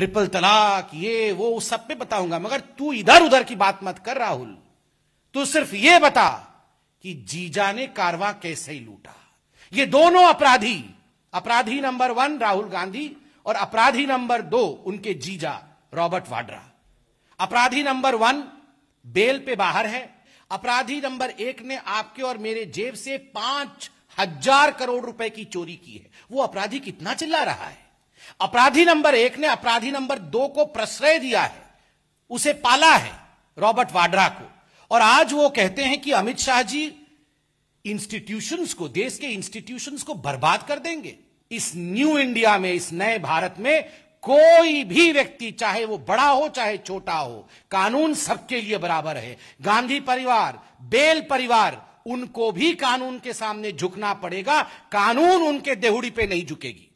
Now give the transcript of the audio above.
triple तलाक ये वो सब पे बताऊंगा मगर तू इधर उधर की बात मत कर राहुल तू सिर्फ ये बता कि जीजा ने कारवा कैसे लूटा ये दोनों अपराधी अपराधी नंबर वन राहुल गांधी और अपराधी नंबर दो उनके जीजा रॉबर्ट वाड्रा अपराधी नंबर वन बेल पे बाहर है अपराधी नंबर एक ने आपके और मेरे जेब से पांच हजार करोड़ रुपए की चोरी की है वो अपराधी कितना चिल्ला रहा है अपराधी नंबर एक ने अपराधी नंबर दो को प्रश्रय दिया है उसे पाला है रॉबर्ट वाड्रा को और आज वो कहते हैं कि अमित शाह जी इंस्टीट्यूशंस को देश के इंस्टीट्यूशंस को बर्बाद कर देंगे इस न्यू इंडिया में इस नए भारत में कोई भी व्यक्ति चाहे वो बड़ा हो चाहे छोटा हो कानून सबके लिए बराबर है गांधी परिवार बेल परिवार उनको भी कानून के सामने झुकना पड़ेगा कानून उनके देहुड़ी पे नहीं झुकेगी